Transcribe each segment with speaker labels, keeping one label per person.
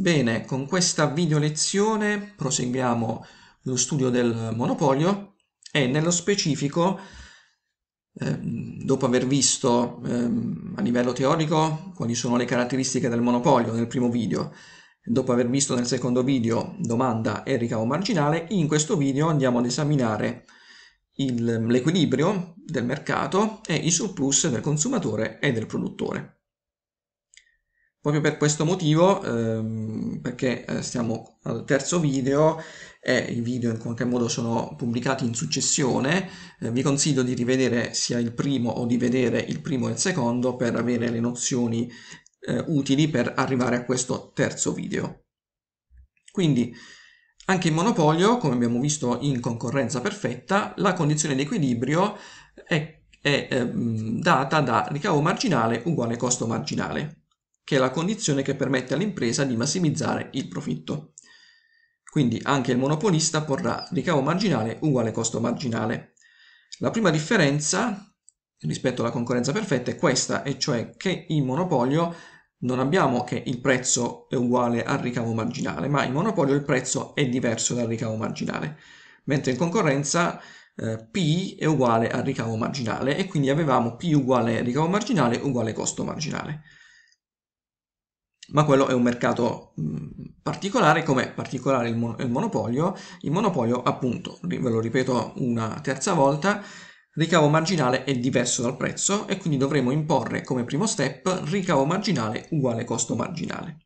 Speaker 1: Bene, con questa video lezione proseguiamo lo studio del monopolio e nello specifico, eh, dopo aver visto eh, a livello teorico quali sono le caratteristiche del monopolio nel primo video, dopo aver visto nel secondo video domanda e ricavo marginale, in questo video andiamo ad esaminare l'equilibrio del mercato e i surplus del consumatore e del produttore. Proprio per questo motivo, ehm, perché eh, stiamo al terzo video e i video in qualche modo sono pubblicati in successione, eh, vi consiglio di rivedere sia il primo o di vedere il primo e il secondo per avere le nozioni eh, utili per arrivare a questo terzo video. Quindi, anche in monopolio, come abbiamo visto in concorrenza perfetta, la condizione di equilibrio è, è ehm, data da ricavo marginale uguale costo marginale che è la condizione che permette all'impresa di massimizzare il profitto. Quindi anche il monopolista porrà ricavo marginale uguale costo marginale. La prima differenza rispetto alla concorrenza perfetta è questa, e cioè che in monopolio non abbiamo che il prezzo è uguale al ricavo marginale, ma in monopolio il prezzo è diverso dal ricavo marginale, mentre in concorrenza eh, P è uguale al ricavo marginale e quindi avevamo P uguale ricavo marginale uguale costo marginale ma quello è un mercato mm, particolare, come particolare il, mon- il monopolio. Il monopolio, appunto, ve lo ripeto una terza volta, ricavo marginale è diverso dal prezzo e quindi dovremo imporre come primo step ricavo marginale uguale costo marginale.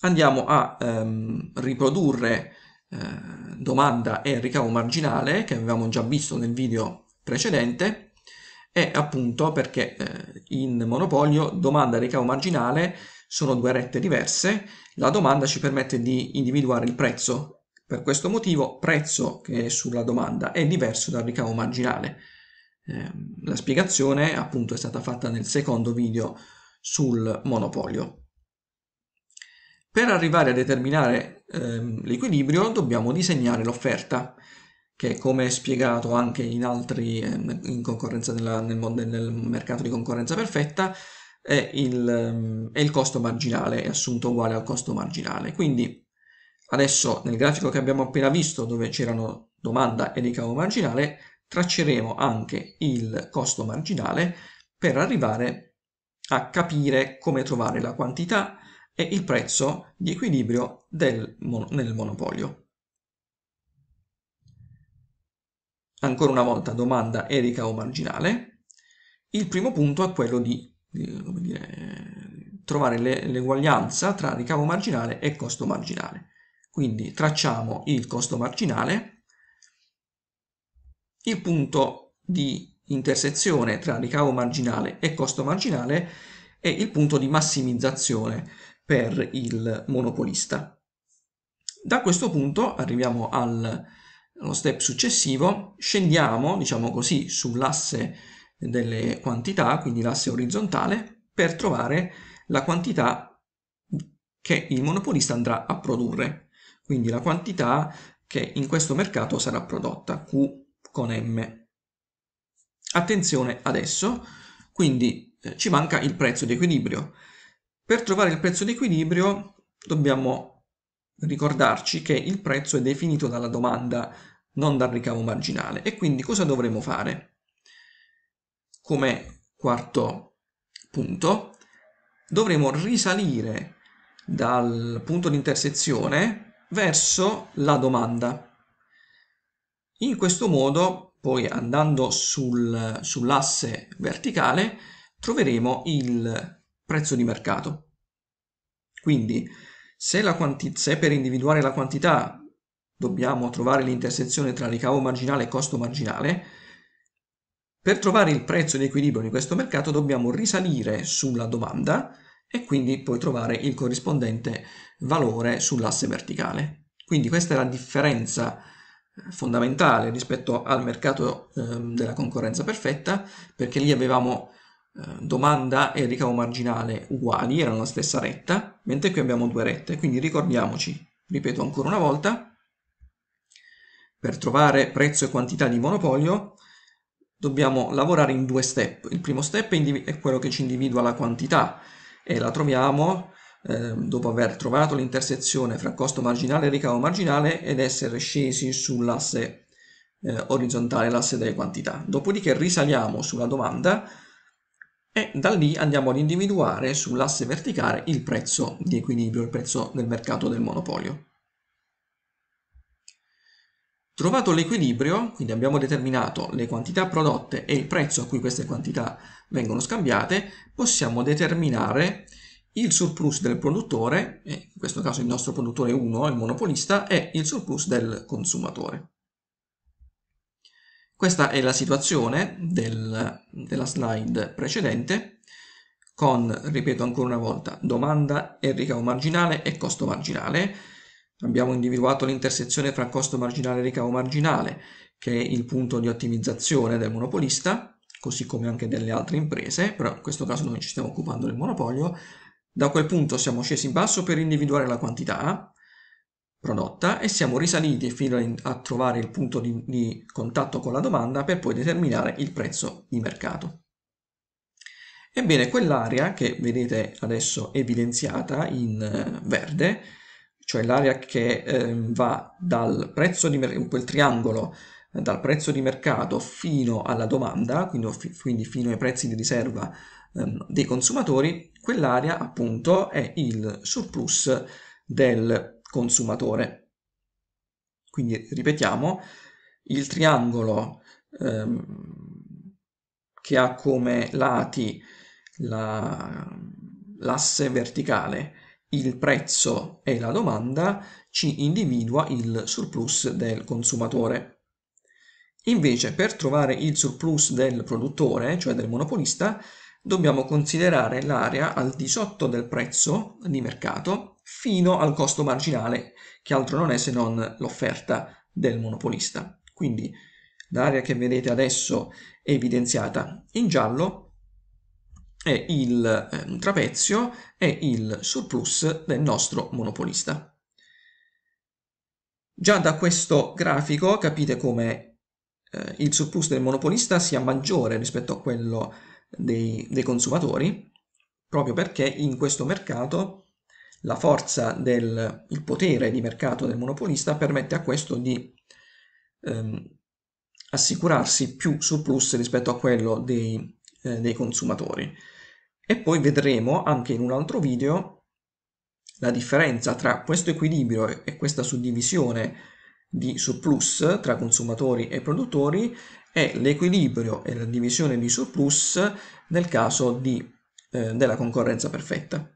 Speaker 1: Andiamo a ehm, riprodurre eh, domanda e ricavo marginale che avevamo già visto nel video precedente è appunto perché eh, in monopolio domanda e ricavo marginale sono due rette diverse, la domanda ci permette di individuare il prezzo, per questo motivo prezzo che è sulla domanda è diverso dal ricavo marginale. Eh, la spiegazione appunto è stata fatta nel secondo video sul monopolio. Per arrivare a determinare ehm, l'equilibrio dobbiamo disegnare l'offerta che come spiegato anche in altri ehm, in concorrenza della, nel, nel mercato di concorrenza perfetta è il, ehm, è il costo marginale, è assunto uguale al costo marginale. Quindi adesso nel grafico che abbiamo appena visto dove c'erano domanda e ricavo marginale tracceremo anche il costo marginale per arrivare a capire come trovare la quantità e il prezzo di equilibrio del, nel monopolio. ancora una volta domanda erica o marginale, il primo punto è quello di, di dire, trovare l'eguaglianza tra ricavo marginale e costo marginale. Quindi tracciamo il costo marginale, il punto di intersezione tra ricavo marginale e costo marginale e il punto di massimizzazione per il monopolista. Da questo punto arriviamo al, lo step successivo scendiamo, diciamo così, sull'asse delle quantità, quindi l'asse orizzontale, per trovare la quantità che il monopolista andrà a produrre, quindi la quantità che in questo mercato sarà prodotta, Q con M. Attenzione adesso, quindi eh, ci manca il prezzo di equilibrio. Per trovare il prezzo di equilibrio dobbiamo ricordarci che il prezzo è definito dalla domanda, non dal ricavo marginale. E quindi cosa dovremo fare? Come quarto punto, dovremo risalire dal punto di intersezione verso la domanda. In questo modo, poi andando sul, sull'asse verticale, troveremo il prezzo di mercato. Quindi se, se per individuare la quantità dobbiamo trovare l'intersezione tra ricavo marginale e costo marginale, per trovare il prezzo di equilibrio di questo mercato dobbiamo risalire sulla domanda e quindi poi trovare il corrispondente valore sull'asse verticale. Quindi questa è la differenza eh, fondamentale rispetto al mercato ehm, della concorrenza perfetta perché lì avevamo eh, domanda e ricavo marginale uguali, erano la stessa retta, mentre qui abbiamo due rette, quindi ricordiamoci, ripeto ancora una volta, per trovare prezzo e quantità di monopolio dobbiamo lavorare in due step. Il primo step è quello che ci individua la quantità e la troviamo eh, dopo aver trovato l'intersezione fra costo marginale e ricavo marginale ed essere scesi sull'asse eh, orizzontale, l'asse delle quantità. Dopodiché risaliamo sulla domanda e da lì andiamo ad individuare sull'asse verticale il prezzo di equilibrio, il prezzo del mercato del monopolio. Trovato l'equilibrio, quindi abbiamo determinato le quantità prodotte e il prezzo a cui queste quantità vengono scambiate, possiamo determinare il surplus del produttore, in questo caso il nostro produttore 1, il monopolista, e il surplus del consumatore. Questa è la situazione del, della slide precedente con, ripeto ancora una volta, domanda e ricavo marginale e costo marginale. Abbiamo individuato l'intersezione fra costo marginale e ricavo marginale, che è il punto di ottimizzazione del monopolista, così come anche delle altre imprese, però in questo caso noi ci stiamo occupando del monopolio. Da quel punto siamo scesi in basso per individuare la quantità, prodotta e siamo risaliti fino a trovare il punto di, di contatto con la domanda per poi determinare il prezzo di mercato. Ebbene, quell'area che vedete adesso evidenziata in eh, verde, cioè l'area che eh, va dal prezzo di mercato, quel triangolo eh, dal prezzo di mercato fino alla domanda, quindi, quindi fino ai prezzi di riserva eh, dei consumatori, quell'area appunto è il surplus del consumatore. Quindi ripetiamo, il triangolo ehm, che ha come lati l'asse la, verticale il prezzo e la domanda ci individua il surplus del consumatore. Invece per trovare il surplus del produttore, cioè del monopolista, dobbiamo considerare l'area al di sotto del prezzo di mercato fino al costo marginale, che altro non è se non l'offerta del monopolista. Quindi l'area che vedete adesso evidenziata in giallo è il eh, trapezio è il surplus del nostro monopolista. Già da questo grafico capite come eh, il surplus del monopolista sia maggiore rispetto a quello dei, dei consumatori, proprio perché in questo mercato la forza del potere di mercato del monopolista permette a questo di ehm, assicurarsi più surplus rispetto a quello dei, eh, dei consumatori. E poi vedremo anche in un altro video la differenza tra questo equilibrio e questa suddivisione di surplus tra consumatori e produttori e l'equilibrio e la divisione di surplus nel caso di, eh, della concorrenza perfetta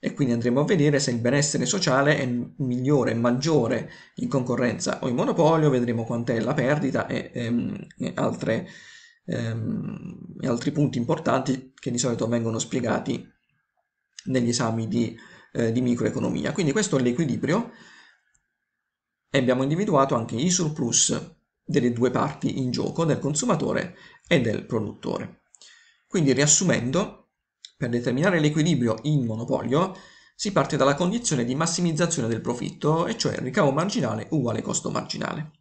Speaker 1: e quindi andremo a vedere se il benessere sociale è migliore, maggiore in concorrenza o in monopolio, vedremo quant'è la perdita e, e, ehm, e altre, ehm, altri punti importanti che di solito vengono spiegati negli esami di, eh, di microeconomia. Quindi questo è l'equilibrio e abbiamo individuato anche i surplus delle due parti in gioco, del consumatore e del produttore. Quindi riassumendo, per determinare l'equilibrio in monopolio si parte dalla condizione di massimizzazione del profitto, e cioè ricavo marginale uguale costo marginale.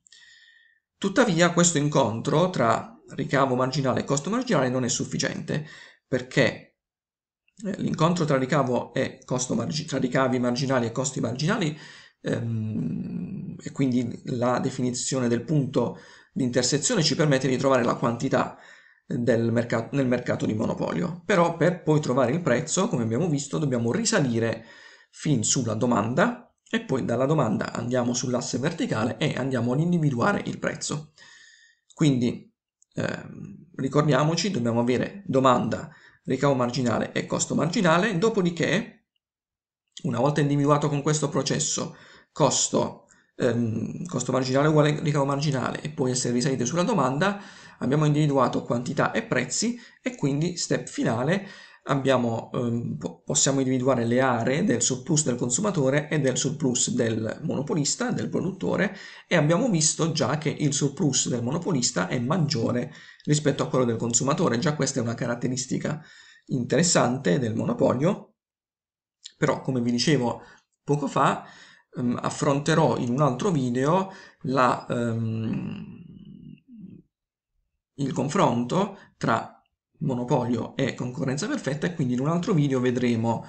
Speaker 1: Tuttavia questo incontro tra ricavo marginale e costo marginale non è sufficiente, perché eh, l'incontro tra, margi tra ricavi marginali e costi marginali ehm, e quindi la definizione del punto di intersezione ci permette di trovare la quantità mercato, nel mercato di monopolio. Però per poi trovare il prezzo, come abbiamo visto, dobbiamo risalire fin sulla domanda e poi dalla domanda andiamo sull'asse verticale e andiamo ad individuare il prezzo. Quindi ehm, ricordiamoci, dobbiamo avere domanda, ricavo marginale e costo marginale, dopodiché una volta individuato con questo processo costo, ehm, costo marginale uguale ricavo marginale e poi essere risalite sulla domanda, abbiamo individuato quantità e prezzi e quindi step finale abbiamo, ehm, possiamo individuare le aree del surplus del consumatore e del surplus del monopolista, del produttore e abbiamo visto già che il surplus del monopolista è maggiore rispetto a quello del consumatore, già questa è una caratteristica interessante del monopolio, però come vi dicevo poco fa ehm, affronterò in un altro video la... Ehm, il confronto tra monopolio e concorrenza perfetta e quindi in un altro video vedremo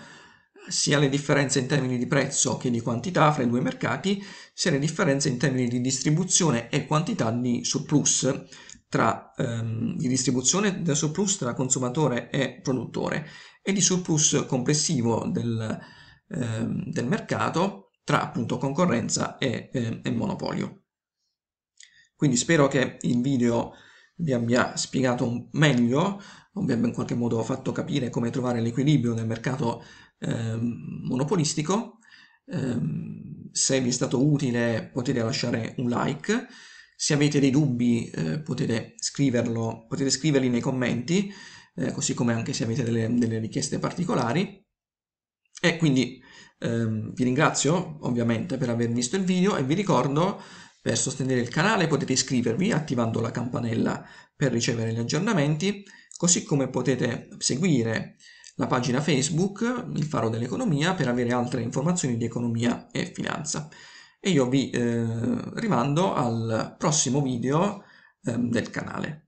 Speaker 1: sia le differenze in termini di prezzo che di quantità fra i due mercati, sia le differenze in termini di distribuzione e quantità di surplus tra ehm, di distribuzione del surplus tra consumatore e produttore e di surplus complessivo del, ehm, del mercato tra appunto concorrenza e, eh, e monopolio. Quindi spero che il video vi abbia spiegato meglio o vi abbia in qualche modo fatto capire come trovare l'equilibrio nel mercato eh, monopolistico. Eh, se vi è stato utile potete lasciare un like, se avete dei dubbi eh, potete, scriverlo, potete scriverli nei commenti, eh, così come anche se avete delle, delle richieste particolari. E quindi ehm, vi ringrazio ovviamente per aver visto il video e vi ricordo per sostenere il canale potete iscrivervi attivando la campanella per ricevere gli aggiornamenti, così come potete seguire la pagina Facebook, il Faro dell'Economia, per avere altre informazioni di economia e finanza. E io vi eh, rimando al prossimo video eh, del canale.